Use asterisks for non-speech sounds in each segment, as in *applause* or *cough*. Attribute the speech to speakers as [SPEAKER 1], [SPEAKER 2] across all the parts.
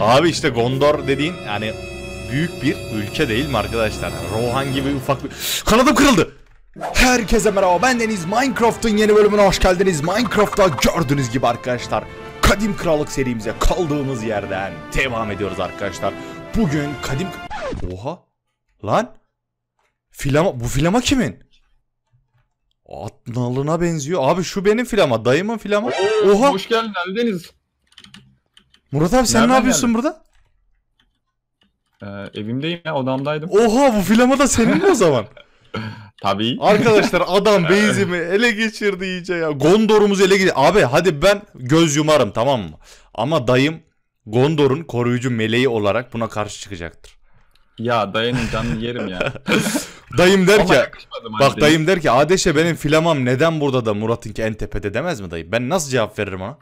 [SPEAKER 1] Abi işte Gondor dediğin yani büyük bir ülke değil mi arkadaşlar? Rohan gibi ufak bir... Kanadım kırıldı. Herkese merhaba ben Deniz Minecraft'ın yeni bölümüne hoş geldiniz. Minecraft'ta gördüğünüz gibi arkadaşlar Kadim Krallık serimize kaldığımız yerden devam ediyoruz arkadaşlar. Bugün Kadim... Oha! Lan! Filama... Bu filama kimin? Atnalına benziyor. Abi şu benim filama. Dayımın filama. Oha! Hoş geldin Deniz. Murat abi sen Nereden ne yapıyorsun geldin? burada? Ee, evimdeyim ya odamdaydım. Oha bu filama da senin mi o zaman? *laughs* Tabii. Arkadaşlar adam *laughs* base'imi ele geçirdi iyice ya. Gondorumuz ele geçirdi. Abi hadi ben göz yumarım tamam mı? Ama dayım Gondor'un koruyucu meleği olarak buna karşı çıkacaktır. Ya dayının canını yerim ya. *laughs* dayım der ki bak dayım der ki Adeşe benim filamam neden burada da Murat'ınki en tepede demez mi dayı? Ben nasıl cevap veririm ona?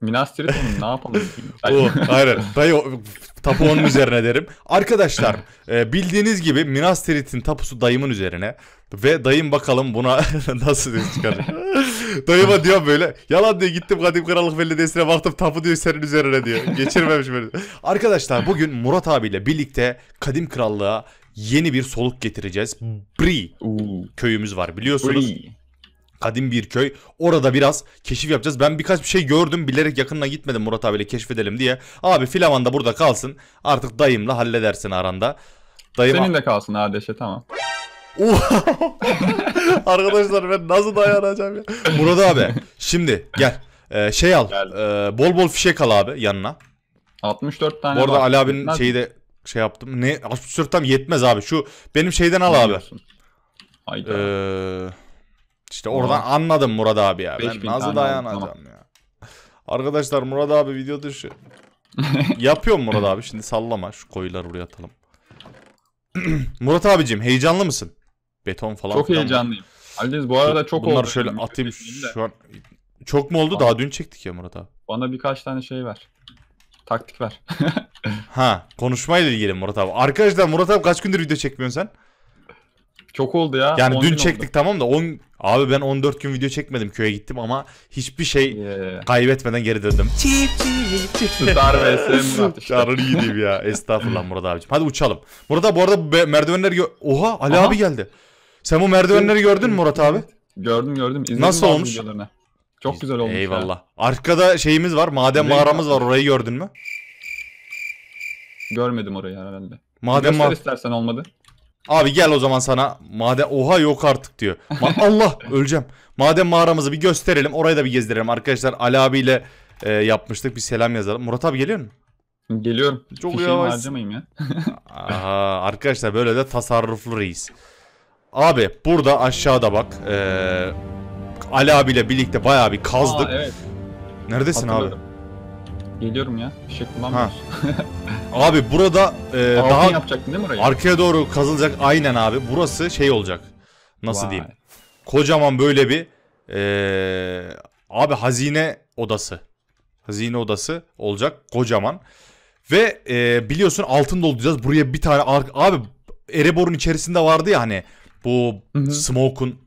[SPEAKER 1] Minas Triton'un ne yapalım? *laughs* bu hayır Dayı tapu onun üzerine derim. Arkadaşlar e, bildiğiniz gibi Minas Tirith'in tapusu dayımın üzerine. Ve dayım bakalım buna *laughs* nasıl çıkar. *laughs* Dayıma diyor böyle. Yalan diyor gittim Kadim Krallık Belediyesi'ne baktım tapu diyor senin üzerine diyor. Geçirmemiş böyle. Arkadaşlar bugün Murat abiyle birlikte Kadim Krallığa yeni bir soluk getireceğiz. Hmm. Bri köyümüz var biliyorsunuz. Bri kadim bir köy. Orada biraz keşif yapacağız. Ben birkaç bir şey gördüm. Bilerek yakınına gitmedim Murat abiyle keşfedelim diye. Abi filaman da burada kalsın. Artık dayımla halledersin aranda. Dayım Senin de kalsın Adeş'e tamam. *laughs* Arkadaşlar ben nasıl dayanacağım ya? Murat abi şimdi gel. Ee, şey al. E, bol bol fişek al abi yanına. 64 tane. Bu arada Ali abinin şeyi de şey yaptım. Ne 64 tam yetmez abi. Şu benim şeyden al abi. Hayda. Ee, işte oradan Aa. anladım Murat abi ya. Ben bin nasıl tane dayanacağım oldu, ya. Arkadaşlar Murat abi video dışı. *laughs* Yapıyorum Murat abi şimdi sallama şu koyuları buraya atalım. *clears throat* Murat abicim heyecanlı mısın? Beton falan Çok filan var. heyecanlıyım. Haliniz bu arada çok Bunları oldu. şöyle benim atayım şu an. Çok mu oldu? Daha dün çektik ya Murat abi. Bana birkaç tane şey ver. Taktik ver. *laughs* Ha konuşmayla ilgili Murat abi. Arkadaşlar Murat abi kaç gündür video çekmiyorsun sen? Çok oldu ya. Yani dün çektik oldu. tamam da 10 abi ben 14 gün video çekmedim köye gittim ama hiçbir şey yeah. kaybetmeden geri döndüm. Dar ve Darın iyiyim ya. Estağfurullah Murat abicim. Hadi uçalım. Murat bu arada merdivenler Oha Ali Aha. abi geldi. Sen bu merdivenleri gördün mü Murat abi? Gördüm gördüm. İzledim Nasıl olmuş? Videolarını. Çok güzel olmuş. Eyvallah. Ya. Arkada şeyimiz var. Maden Değil mağaramız var. Orayı gördün mü? Görmedim orayı herhalde. Maden Göster istersen olmadı. Abi gel o zaman sana. Madem oha yok artık diyor. Ma *laughs* Allah öleceğim. Madem mağaramızı bir gösterelim. Orayı da bir gezdirelim. Arkadaşlar Ali abiyle e, yapmıştık. Bir selam yazalım. Murat abi geliyor mu? Geliyorum. Çok Fişeğimi yavaş. harcamayayım ya. *laughs* Aha, arkadaşlar böyle de tasarruflu reis. Abi burada aşağıda bak. E, Ali abiyle birlikte bayağı bir kazdık. Aa, evet. Neredesin Hatırladım. abi? Geliyorum ya. Bir şey kullanmıyorsun. *laughs* Abi burada e, daha yapacaktın değil mi orayı? arkaya doğru kazılacak aynen abi. Burası şey olacak. Nasıl Vay. diyeyim? Kocaman böyle bir e, abi hazine odası. Hazine odası olacak kocaman. Ve e, biliyorsun altın dolduracağız. Buraya bir tane ar- abi Erebor'un içerisinde vardı ya hani bu Hı Smoke'un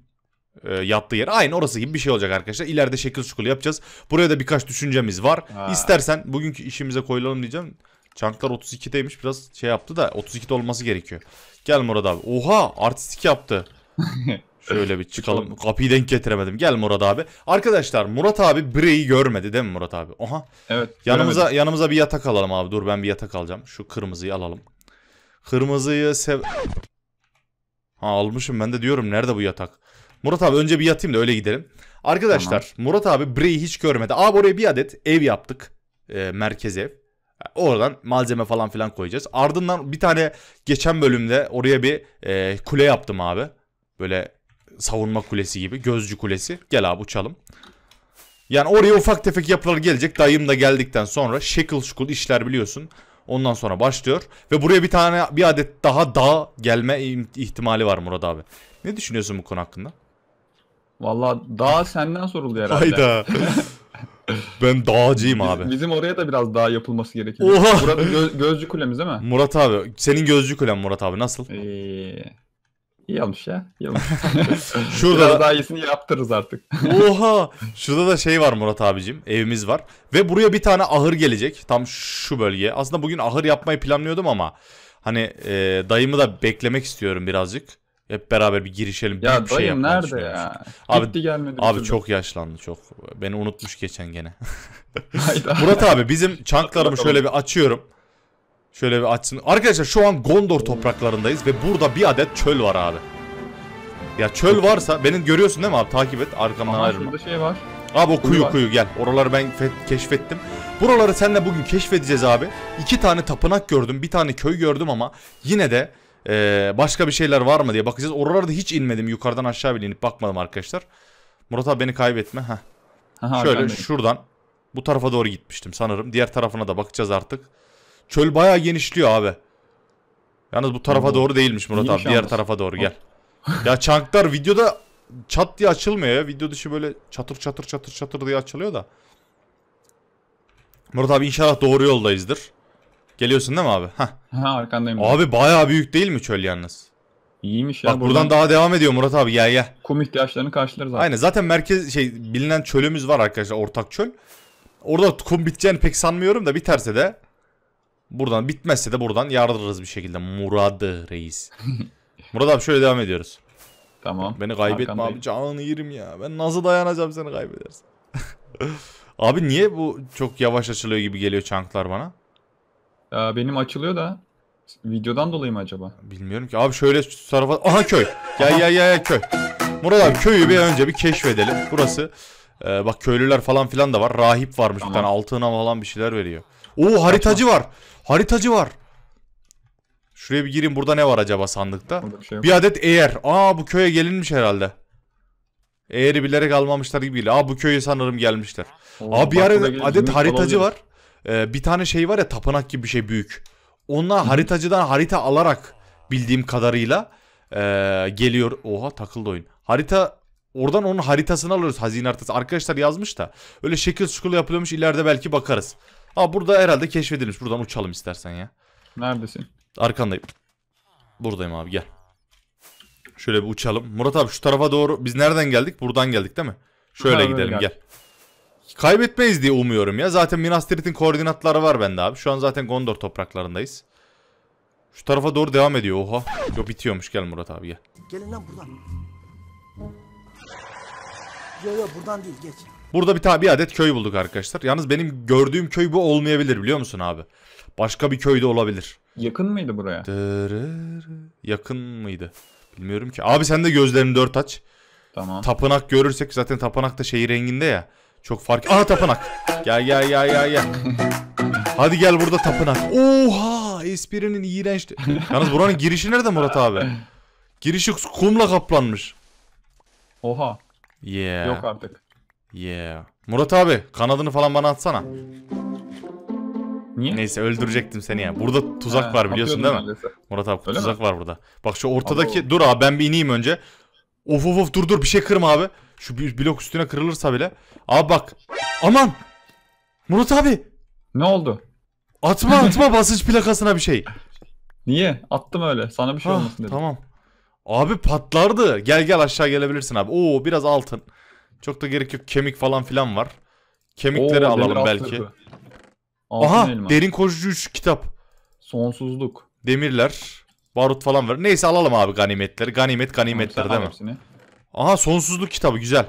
[SPEAKER 1] e, yattığı yer. Aynı orası gibi bir şey olacak arkadaşlar. İleride şekil şukulu yapacağız. Buraya da birkaç düşüncemiz var. Ha. İstersen bugünkü işimize koyulalım diyeceğim. Çanklar 32'deymiş biraz şey yaptı da 32'de olması gerekiyor. Gel Murat abi. Oha artistik yaptı. *laughs* Şöyle bir çıkalım. Kapıyı denk getiremedim. Gel Murat abi. Arkadaşlar Murat abi Brey'i görmedi değil mi Murat abi? Oha. Evet. Yanımıza göremedim. yanımıza bir yatak alalım abi. Dur ben bir yatak alacağım. Şu kırmızıyı alalım. Kırmızıyı sev... Ha almışım ben de diyorum nerede bu yatak? Murat abi önce bir yatayım da öyle gidelim. Arkadaşlar tamam. Murat abi Brey'i hiç görmedi. Abi oraya bir adet ev yaptık. E, merkez ev. Oradan malzeme falan filan koyacağız. Ardından bir tane geçen bölümde oraya bir e, kule yaptım abi. Böyle savunma kulesi gibi. Gözcü kulesi. Gel abi uçalım. Yani oraya ufak tefek yapılar gelecek. Dayım da geldikten sonra şekil şukul işler biliyorsun. Ondan sonra başlıyor. Ve buraya bir tane bir adet daha dağ gelme ihtimali var Murat abi. Ne düşünüyorsun bu konu hakkında? Valla dağ senden soruldu herhalde. Hayda. *laughs* ben dağcıyım abi. Bizim, bizim oraya da biraz dağ yapılması gerekiyor. Oha. Burada gö- gözcü kulemiz değil mi? Murat abi. Senin gözcü kulem Murat abi nasıl? Ee, iyi olmuş ya. İyi olmuş. *laughs* Şurada biraz daha iyisini yaptırırız artık. Oha. Şurada da şey var Murat abicim. Evimiz var. Ve buraya bir tane ahır gelecek. Tam şu bölgeye. Aslında bugün ahır yapmayı planlıyordum ama. Hani e, dayımı da beklemek istiyorum birazcık. Hep beraber bir girişelim. Ya bir şey dayım şey nerede ya? Abi, Gitti gelmedi. Abi türlü. çok yaşlandı çok. Beni unutmuş geçen gene. *laughs* Murat abi bizim çanklarımı şöyle bir açıyorum. Şöyle bir açsın. Arkadaşlar şu an Gondor topraklarındayız ve burada bir adet çöl var abi. Ya çöl varsa benim görüyorsun değil mi abi takip et arkamdan Aha, ayrılma. şey var. Abi o kuyu kuyu, kuyu gel. Oraları ben keşfettim. Buraları seninle bugün keşfedeceğiz abi. İki tane tapınak gördüm. Bir tane köy gördüm ama yine de ee, başka bir şeyler var mı diye bakacağız. Oralarda hiç inmedim. Yukarıdan aşağı bile inip bakmadım arkadaşlar. Murat abi beni kaybetme. Heh. Şöyle şuradan bu tarafa doğru gitmiştim sanırım. Diğer tarafına da bakacağız artık. Çöl bayağı genişliyor abi. Yalnız bu tarafa doğru değilmiş Murat İyiymiş abi. Diğer tarafa doğru gel. ya çanklar videoda çat diye açılmıyor ya. Video dışı böyle çatır çatır çatır çatır diye açılıyor da. Murat abi inşallah doğru yoldayızdır. Geliyorsun değil mi abi? Heh. Ha arkandayım. Abi ben. bayağı büyük değil mi çöl yalnız? İyiymiş ya. Bak buradan, daha devam ediyor Murat abi gel gel. Kum ihtiyaçlarını karşılarız abi. Aynen zaten merkez şey bilinen çölümüz var arkadaşlar ortak çöl. Orada kum biteceğini pek sanmıyorum da biterse de buradan bitmezse de buradan yardırırız bir şekilde Murad'ı reis. *laughs* Murat abi şöyle devam ediyoruz. Tamam. Beni kaybetme abi canını yerim ya. Ben nasıl dayanacağım seni kaybedersen. *laughs* abi niye bu çok yavaş açılıyor gibi geliyor çanklar bana? Aa, benim açılıyor da videodan dolayı mı acaba? Bilmiyorum ki. Abi şöyle tarafa... Aha köy. Gel gel gel köy. Murat abi köyü bir önce bir keşfedelim. Burası. Ee, bak köylüler falan filan da var. Rahip varmış tamam. bir tane altına falan bir şeyler veriyor. Oo haritacı var. Haritacı var. Şuraya bir gireyim. Burada ne var acaba sandıkta? Bir, şey bir adet eğer. Aa bu köye gelinmiş herhalde. Eğeri bilerek almamışlar gibi. Aa bu köye sanırım gelmişler. Oo, Aa bir adet haritacı var. Ee, bir tane şey var ya tapınak gibi bir şey büyük. Onunla haritacıdan harita alarak bildiğim kadarıyla e, geliyor. Oha takıldı oyun. Harita oradan onun haritasını alıyoruz hazine haritası. Arkadaşlar yazmış da öyle şekil şukul yapılıyormuş ileride belki bakarız. Ha burada herhalde keşfedilmiş. Buradan uçalım istersen ya. Neredesin? Arkandayım. Buradayım abi gel. Şöyle bir uçalım. Murat abi şu tarafa doğru biz nereden geldik? Buradan geldik değil mi? Şöyle ha, gidelim gel. gel. Kaybetmeyiz diye umuyorum ya. Zaten Minas Tirith'in koordinatları var bende abi. Şu an zaten Gondor topraklarındayız. Şu tarafa doğru devam ediyor. Oha. Yo bitiyormuş. Gel Murat abi gel. Gelin lan buradan. Yo yo buradan değil geç. Burada bir tane bir adet köy bulduk arkadaşlar. Yalnız benim gördüğüm köy bu olmayabilir biliyor musun abi? Başka bir köyde olabilir. Yakın mıydı buraya? Yakın mıydı? Bilmiyorum ki. Abi sen de gözlerini dört aç. Tamam. Tapınak görürsek zaten tapınak da şey renginde ya. Çok fark... Aha tapınak. Gel gel gel gel gel. Hadi gel burada tapınak. Oha espirinin iğrençti. Yalnız buranın girişi nerede Murat abi? Girişi kumla kaplanmış. Oha. Yeah. Yok artık. Yeah. Murat abi kanadını falan bana atsana. Niye? Neyse öldürecektim seni ya. Burada tuzak He, var biliyorsun değil mi? Murat abi Öyle tuzak mi? var burada. Bak şu ortadaki... Abo. Dur abi ben bir ineyim önce. Of of of dur dur bir şey kırma abi. Şu bir blok üstüne kırılırsa bile. Aa bak. Aman. Murat abi. Ne oldu? Atma *laughs* atma basınç plakasına bir şey. Niye? Attım öyle. Sana bir şey ah, olmasın dedim. Tamam. Abi patlardı. Gel gel aşağı gelebilirsin abi. Oo biraz altın. Çok da gerek yok. Kemik falan filan var. Kemikleri Oo, alalım belki. Aha elma. derin koşucu 3 kitap. Sonsuzluk. Demirler. Barut falan var. Neyse alalım abi ganimetleri. Ganimet ganimetler değil mi? Hepsini. Aha sonsuzluk kitabı güzel.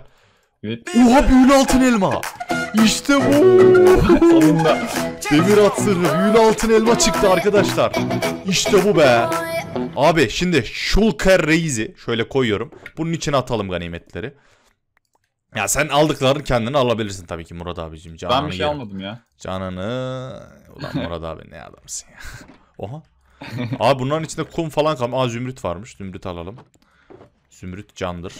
[SPEAKER 1] Evet. Oha büyülü altın elma. İşte bu. *laughs* Sonunda. Demir at sırrı. Büyülü altın elma çıktı arkadaşlar. İşte bu be. Abi şimdi Shulker Reis'i şöyle koyuyorum. Bunun içine atalım ganimetleri. Ya sen aldıklarını kendini alabilirsin tabii ki Murat abicim. Cananı ben bir şey yerim. almadım ya. Canan'ı. Ulan *laughs* Murat abi ne adamsın ya. Oha. Abi bunların içinde kum falan kalmış. Aa zümrüt varmış. Zümrüt alalım. Zümrüt candır.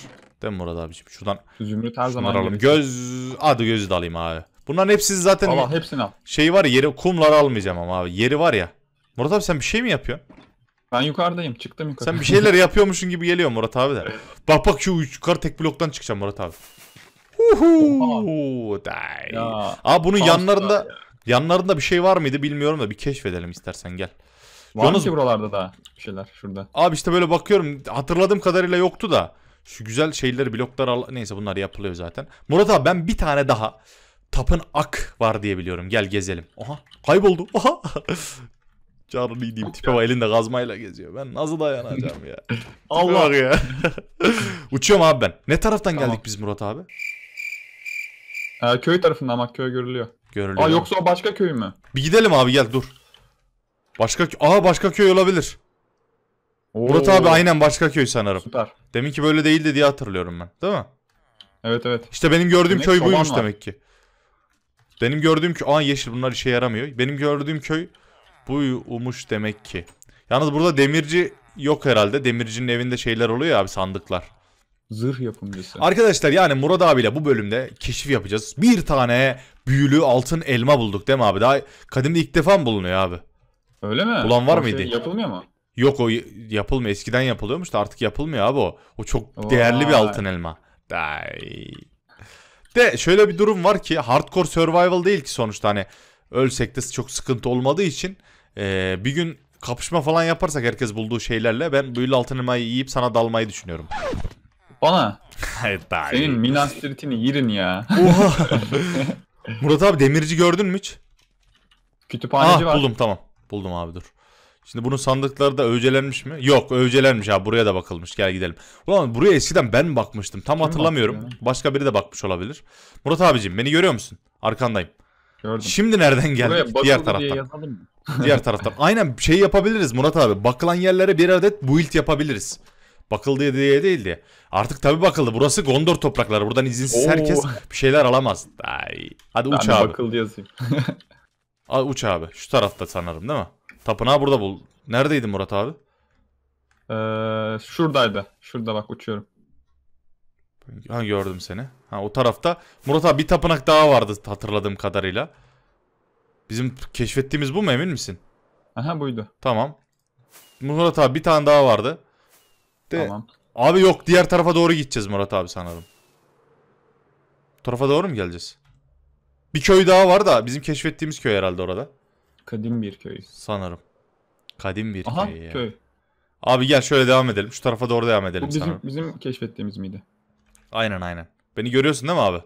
[SPEAKER 1] Değil mi Murat abiciğim? Şuradan Zümrüt her zaman alalım. Göz... adı gözü de alayım abi. Bunların hepsi zaten... Allah hepsini al. Şey var yeri kumları almayacağım ama abi. Yeri var ya. Murat abi sen bir şey mi yapıyorsun? Ben yukarıdayım. Çıktım yukarı. Sen bir şeyler *laughs* yapıyormuşsun gibi geliyor Murat abi de. bak bak şu yukarı tek bloktan çıkacağım Murat abi. Uhu, day. Ya, Aa bunun yanlarında ya. yanlarında bir şey var mıydı bilmiyorum da bir keşfedelim istersen gel. Var Yalnız... ki buralarda da bir şeyler şurada. Abi işte böyle bakıyorum hatırladığım kadarıyla yoktu da. Şu güzel şeyleri bloklar al... Neyse bunlar yapılıyor zaten. Murat abi ben bir tane daha tapın ak var diye biliyorum. Gel gezelim. Oha kayboldu. Oha. *laughs* Canını diyeyim tipe var elinde kazmayla geziyor. Ben nasıl dayanacağım ya. *laughs* Allah ya. *laughs* Uçuyorum abi ben. Ne taraftan tamam. geldik biz Murat abi? Ee, köy tarafından ama köy görülüyor. Görülüyor. Aa, yoksa o başka köy mü? Bir gidelim abi gel dur. Başka Aa başka köy olabilir. Oo. Murat abi aynen başka köy sanırım. Süper. Demin ki böyle değildi diye hatırlıyorum ben. Değil mi? Evet evet. İşte benim gördüğüm demek köy buymuş var. demek ki. Benim gördüğüm köy... Aa yeşil bunlar işe yaramıyor. Benim gördüğüm köy buymuş demek ki. Yalnız burada demirci yok herhalde. Demircinin evinde şeyler oluyor ya abi sandıklar. Zırh yapımcısı. Arkadaşlar yani Murat abiyle bu bölümde keşif yapacağız. Bir tane büyülü altın elma bulduk değil mi abi? Daha kadimde ilk defa mı bulunuyor abi? Öyle mi? Ulan var o şey mıydı? Şey yapılmıyor mu? Yok o yapılmıyor. Eskiden yapılıyormuş da artık yapılmıyor abi o. O çok Vay. değerli bir altın elma. Day. De şöyle bir durum var ki hardcore survival değil ki sonuçta hani ölsek de çok sıkıntı olmadığı için e, bir gün kapışma falan yaparsak herkes bulduğu şeylerle ben büyülü altın elmayı yiyip sana dalmayı düşünüyorum. Bana. *laughs* Senin Minas Tirith'ini yirin ya. *laughs* Murat abi demirci gördün mü hiç? Kütüphaneci Aa, ah, var. Buldum tamam. Buldum abi dur. Şimdi bunun sandıkları da övcelenmiş mi? Yok övcelenmiş abi buraya da bakılmış gel gidelim. Ulan buraya eskiden ben bakmıştım tam Kim hatırlamıyorum. ya? Başka biri de bakmış olabilir. Murat abicim beni görüyor musun? Arkandayım. Gördüm. Şimdi nereden geldik? Buraya Diğer taraftan. *laughs* Diğer taraftan. Aynen şey yapabiliriz Murat abi. Bakılan yerlere bir adet build yapabiliriz. Bakıldı diye değil diye. Artık tabii bakıldı. Burası Gondor toprakları. Buradan izinsiz Oo. herkes bir şeyler alamaz. Ay. Hadi ben uç abi. Bakıldı yazayım. *laughs* Al uç abi. Şu tarafta sanırım değil mi? Tapınağı burada bul. Neredeydin Murat abi? Ee, şuradaydı. Şurada bak uçuyorum. Ha gördüm seni. Ha o tarafta. Murat abi bir tapınak daha vardı hatırladığım kadarıyla. Bizim keşfettiğimiz bu mu emin misin? Aha buydu. Tamam. Murat abi bir tane daha vardı. De, tamam. Abi yok diğer tarafa doğru gideceğiz Murat abi sanırım. tarafa doğru mu geleceğiz? Bir köy daha var da bizim keşfettiğimiz köy herhalde orada. Kadim bir köy. Sanırım. Kadim bir Aha, köy. Aha köy. Abi gel şöyle devam edelim. Şu tarafa doğru devam edelim Bu bizim, sanırım. Bizim keşfettiğimiz miydi? Aynen aynen. Beni görüyorsun değil mi abi?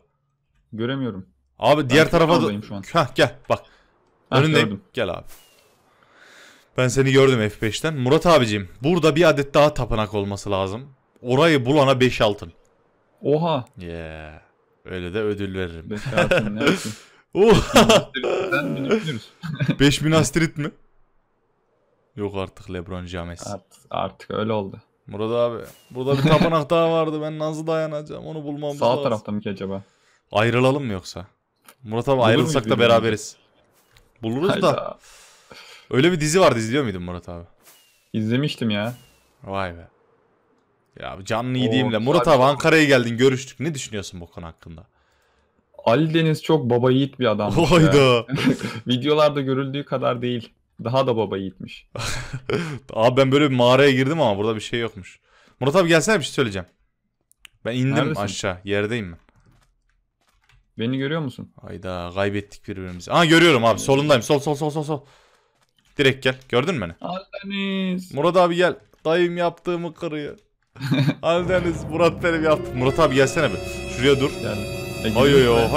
[SPEAKER 1] Göremiyorum. Abi ben diğer tarafa da... şu an. Heh, gel bak. Heh, Önündeyim. Gördüm. Gel abi. Ben seni gördüm F5'ten. Murat abicim burada bir adet daha tapınak olması lazım. Orayı bulana 5 altın. Oha. Yeah. Öyle de ödül veririm. Bekasın ne yapsın? *laughs* *laughs* 5000 Astrid mi? Yok artık Lebron James. Artık, artık öyle oldu. Murat abi burada bir tapınak daha vardı ben nasıl dayanacağım onu bulmam lazım. Sağ lazım. tarafta mı ki acaba? Ayrılalım mı yoksa? Murat abi Bulur ayrılsak da beraberiz. Buluruz Hayda. da. Öyle bir dizi vardı izliyor muydun Murat abi? İzlemiştim ya. Vay be. Ya canlı yediğimle. Murat abi Ankara'ya geldin görüştük. Ne düşünüyorsun bu konu hakkında? Ali Deniz çok baba yiğit bir adam. Hayda. *laughs* Videolarda görüldüğü kadar değil. Daha da baba yiğitmiş. *laughs* abi ben böyle bir mağaraya girdim ama burada bir şey yokmuş. Murat abi gelsene bir şey söyleyeceğim. Ben indim Neredesin? aşağı. Yerdeyim ben. Beni görüyor musun? Hayda kaybettik birbirimizi. Aa görüyorum abi solundayım. Sol sol sol sol sol. Direkt gel. Gördün mü beni? Ali Deniz. Murat abi gel. Dayım yaptığımı kırıyor. *laughs* Aldeniz Murat benim yaptım. Murat abi gelsene bir. Şuraya dur. Yani. hayo hayoyo.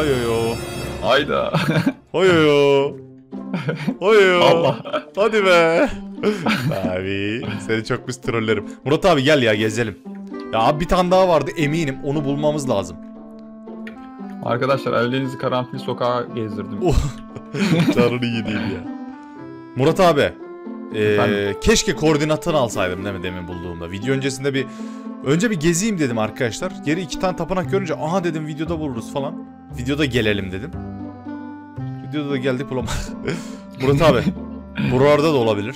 [SPEAKER 1] Hayda. hayo Hayoyo. hayo Allah. Hadi be. abi seni çok biz trollerim. Murat abi gel ya gezelim. Ya abi bir tane daha vardı eminim onu bulmamız lazım. Arkadaşlar evlerinizi karanfil sokağa gezdirdim. Tanrı iyi değil ya. Murat abi ee, keşke koordinatını alsaydım değil mi demin bulduğumda. Video öncesinde bir... Önce bir gezeyim dedim arkadaşlar. Geri iki tane tapınak görünce aha dedim videoda buluruz falan. Videoda gelelim dedim. Videoda da geldik bulamadık. *laughs* Murat abi. *laughs* buralarda da olabilir.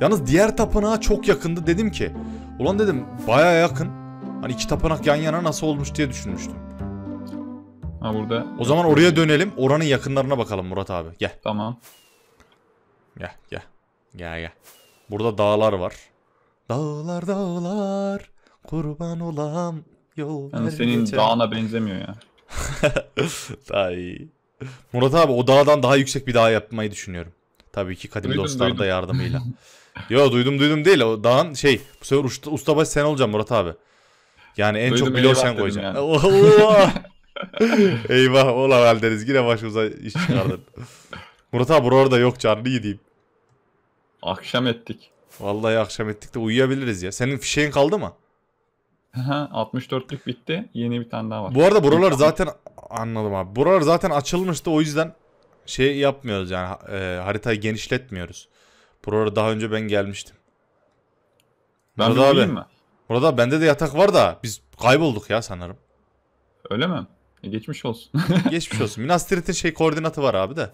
[SPEAKER 1] Yalnız diğer tapınağa çok yakındı dedim ki. Ulan dedim baya yakın. Hani iki tapınak yan yana nasıl olmuş diye düşünmüştüm. Ha burada. O zaman oraya dönelim. Oranın yakınlarına bakalım Murat abi. Gel. Tamam. Gel gel. Gel gel. Burada dağlar var. Dağlar dağlar kurban olam yol yani senin geçen. dağına benzemiyor ya. *laughs* daha iyi. Murat abi o dağdan daha yüksek bir dağ yapmayı düşünüyorum. Tabii ki kadim duydum, dostlar duydum. da yardımıyla. *laughs* Yo duydum duydum değil o dağın şey bu sefer usta, ustabaş sen olacaksın Murat abi. Yani en duydum, çok bloğu sen koyacaksın. Yani. *laughs* eyvah ola halde yine başımıza iş çıkardın. Murat abi buralarda yok canlı gideyim. Akşam ettik. Vallahi akşam ettik de uyuyabiliriz ya. Senin fişeğin kaldı mı? 64'lük bitti. Yeni bir tane daha var. Bu arada buralar zaten anladım abi. Buralar zaten açılmıştı o yüzden şey yapmıyoruz yani e, haritayı genişletmiyoruz. Buralara daha önce ben gelmiştim.
[SPEAKER 2] Ben Burada abi. Mi?
[SPEAKER 1] Burada bende de yatak var da biz kaybolduk ya sanırım. Öyle mi? E, geçmiş olsun. geçmiş olsun. *laughs* Minas Tirith'in şey koordinatı var abi de.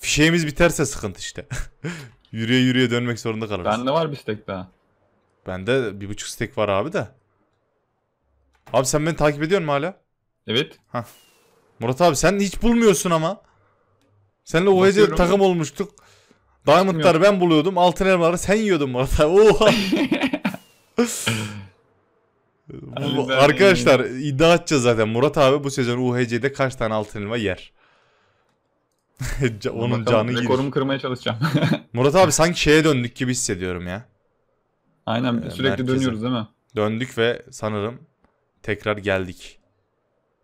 [SPEAKER 1] Fişeğimiz biterse sıkıntı işte. *laughs* yürüye yürüye dönmek zorunda kalırız. Bende var bir stek daha. Bende bir buçuk stek var abi de. Abi sen beni takip ediyorsun mu hala? Evet. Hah. Murat abi sen hiç bulmuyorsun ama. Seninle o gece takım olmuştuk. Diamond'ları ben buluyordum. Altın elmaları sen yiyordun Murat abi. Oha. *laughs* bu, arkadaşlar iddia atacağız zaten. Murat abi bu sezon UHC'de kaç tane altın elma yer? *laughs* Onun Bakalım, canı Rekorumu gidiyor. kırmaya çalışacağım. *laughs* Murat abi sanki şeye döndük gibi hissediyorum ya. Aynen Ee, sürekli merkeze. dönüyoruz değil mi? Döndük ve sanırım tekrar geldik.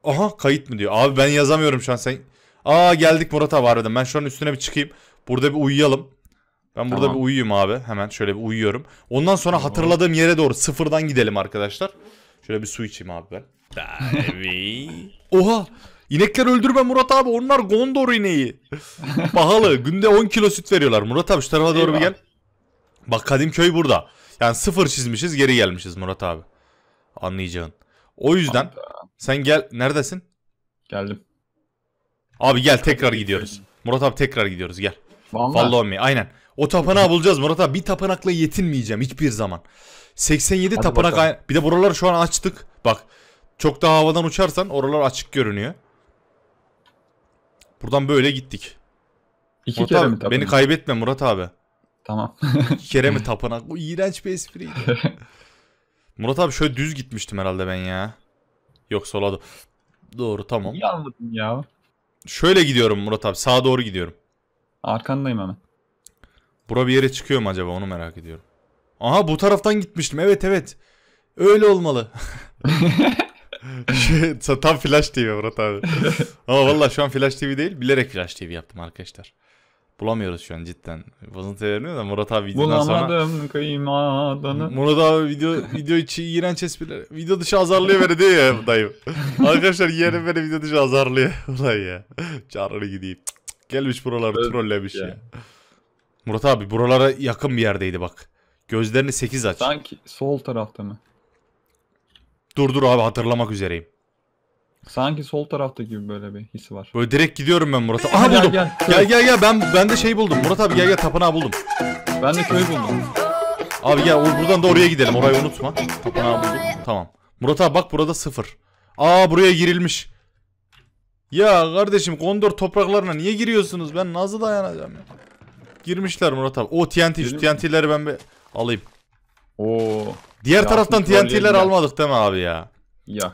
[SPEAKER 1] Aha kayıt mı diyor. Abi ben yazamıyorum şu an sen. Aa geldik Murat abi harbiden. Ben şu an üstüne bir çıkayım. Burada bir uyuyalım. Ben burada Tamam. bir uyuyayım abi. Hemen şöyle bir uyuyorum. Ondan sonra Tamam. hatırladığım yere doğru sıfırdan gidelim arkadaşlar. Şöyle bir su içeyim abi ben. Oha İnekler öldürme Murat abi onlar Gondor ineği. Pahalı günde 10 kilo süt veriyorlar. Murat abi şu tarafa doğru bir gel. Bak Kadimköy burada. Yani sıfır çizmişiz geri gelmişiz Murat abi. Anlayacağın. O yüzden Anladım. sen gel neredesin? Geldim. Abi gel tekrar gidiyoruz. Murat abi tekrar gidiyoruz gel. Vallahi. Follow me aynen. O tapınağı bulacağız Murat abi. Bir tapınakla yetinmeyeceğim hiçbir zaman. 87 Hadi tapınak bakalım. bir de buraları şu an açtık. Bak çok daha havadan uçarsan oralar açık görünüyor. Buradan böyle gittik.
[SPEAKER 2] İki Murat kere abi, mi tapınak? Beni
[SPEAKER 1] kaybetme Murat abi. Tamam. İki kere mi *laughs* tapınak? Bu iğrenç bir espriydi. *laughs* Murat abi şöyle düz gitmiştim herhalde ben ya. Yok sola do doğru tamam. Niye almadın ya? Şöyle gidiyorum Murat abi. Sağa doğru gidiyorum. Arkandayım hemen. Bura bir yere çıkıyor mu acaba onu merak ediyorum. Aha bu taraftan gitmiştim. Evet evet. Öyle olmalı. *laughs* *laughs* Şey, tam Flash TV Murat abi. *laughs* Ama valla şu an Flash TV değil. Bilerek Flash TV yaptım arkadaşlar. Bulamıyoruz şu an cidden. Vazıntı vermiyor da Murat abi videodan sonra... Bulamadım kıymadını. Murat abi video, video içi iğrenç espriler. Video dışı azarlıyor beni diyor ya dayım. *laughs* arkadaşlar yeğenim beni video dışı azarlıyor. Ulan ya. Çağrını gideyim. Gelmiş buraları evet, trollemiş ya. ya. Murat abi buralara yakın bir yerdeydi bak. Gözlerini 8 aç. Sanki sol tarafta mı? Dur dur abi hatırlamak üzereyim. Sanki sol tarafta gibi böyle bir hissi var. Böyle direkt gidiyorum ben Murata. Aha buldum. Gel gel gel, gel, gel. ben ben de şey buldum. Murat abi gel gel tapınağı buldum. Ben de köy buldum. Abi gel buradan da oraya gidelim. Orayı unutma. Tapınağı buldum. Tamam. Murat abi bak burada sıfır. Aa buraya girilmiş. Ya kardeşim Gondor topraklarına niye giriyorsunuz? Ben nasıl dayanacağım ya? Girmişler Murat abi. O TNT şu TNT'leri ben bir alayım. Oo. Diğer ya taraftan TNT'ler almadık değil mi abi ya? Ya.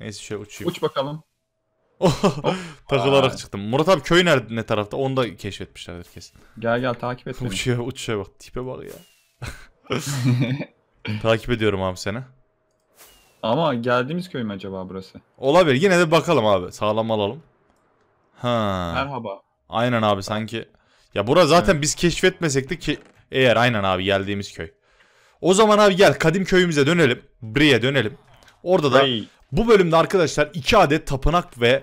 [SPEAKER 1] Neyse şöyle uçayım. Uç bakalım. *laughs* Oh, takılarak Aa. çıktım. Murat abi köy nerede ne tarafta? Onu da keşfetmişler kesin. Gel gel takip et beni. Uçuyor uçuyor bak tipe bak ya. *laughs* takip ediyorum abi seni. Ama geldiğimiz köy mü acaba burası? Olabilir. Yine de bakalım abi. Sağlam alalım. Ha. Merhaba. Aynen abi sanki. Ya bura zaten evet. biz keşfetmesek de ki eğer aynen abi geldiğimiz köy. O zaman abi gel kadim köyümüze dönelim. Bri'ye dönelim. Orada da bu bölümde arkadaşlar 2 adet tapınak ve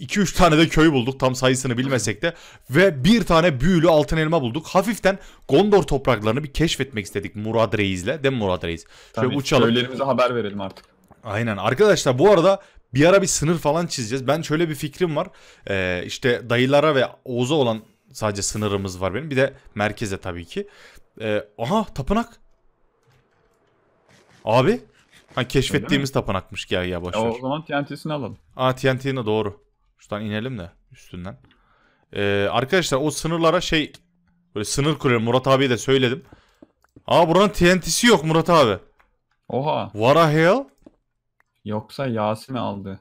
[SPEAKER 1] 2-3 tane de köy bulduk tam sayısını bilmesek de ve bir tane büyülü altın elma bulduk. Hafiften Gondor topraklarını bir keşfetmek istedik Murad Reis'le. Değil mi Murad Reis? Şöyle Tabii, uçalım. Köylerimize haber verelim artık. Aynen arkadaşlar bu arada bir ara bir sınır falan çizeceğiz. Ben şöyle bir fikrim var. Ee, işte dayılara ve Oğuz'a olan sadece sınırımız var benim. Bir de merkeze tabii ki. Ee, aha tapınak. Abi. Ha, keşfettiğimiz tapınakmış gel ya boşver. Ya, o zaman TNT'sini alalım. Aa TNT'ni doğru. Şuradan inelim de üstünden. Ee, arkadaşlar o sınırlara şey böyle sınır kuruyorum. Murat abiye de söyledim. Aa buranın TNT'si yok Murat abi. Oha. What a hell? Yoksa Yasin aldı.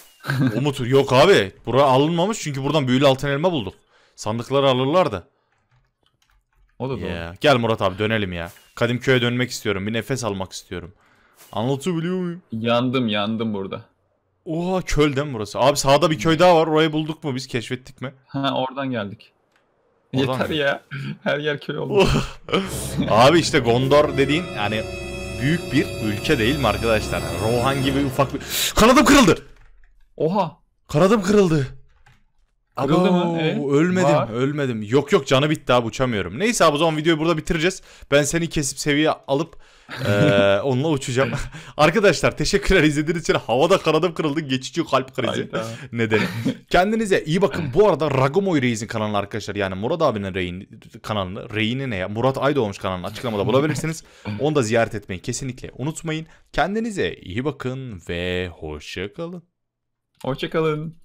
[SPEAKER 1] *laughs* Umut yok abi. Bura alınmamış çünkü buradan büyülü altın elma bulduk. Sandıkları alırlar da. O da doğru. Yeah. Gel Murat abi dönelim ya. Kadimköy'e dönmek istiyorum. Bir nefes almak istiyorum. Anlatabiliyor muyum? Yandım yandım burada. Oha köl burası? Abi sağda bir köy daha var. Orayı bulduk mu biz? Keşfettik mi? Ha oradan geldik. Oradan Yeter mi? ya. *laughs* Her yer köy oldu. Oh. Abi işte Gondor dediğin yani büyük bir ülke değil mi arkadaşlar? Rohan gibi ufak bir... *gasps* Kanadım kırıldı. Oha. Kanadım kırıldı. Kırıldı mı? Evet. Ölmedim, Var. ölmedim. Yok yok canı bitti abi uçamıyorum. Neyse abi o zaman videoyu burada bitireceğiz. Ben seni kesip seviye alıp *laughs* ee, onunla uçacağım. *laughs* Arkadaşlar teşekkürler izlediğiniz için. Havada kanadım kırıldı. Geçici kalp krizi Hayda. *laughs* nedeni. Kendinize iyi bakın. Bu arada Ragomoy Reis'in kanalını arkadaşlar. Yani Murat abinin reyin, kanalını. Reyini ne ya? Murat Aydoğmuş kanalını açıklamada bulabilirsiniz. Onu da ziyaret etmeyi kesinlikle unutmayın. Kendinize iyi bakın ve hoşçakalın. Hoşçakalın.